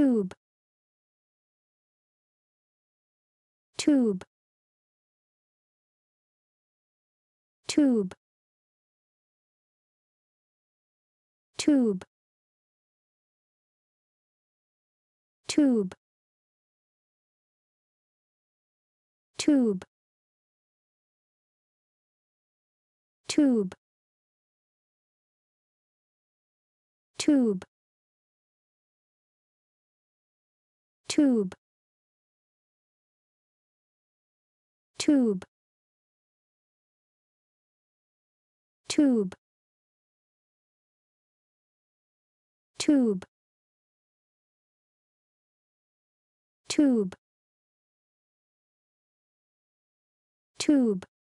tube tube tube tube tube tube tube tube tube tube tube tube tube tube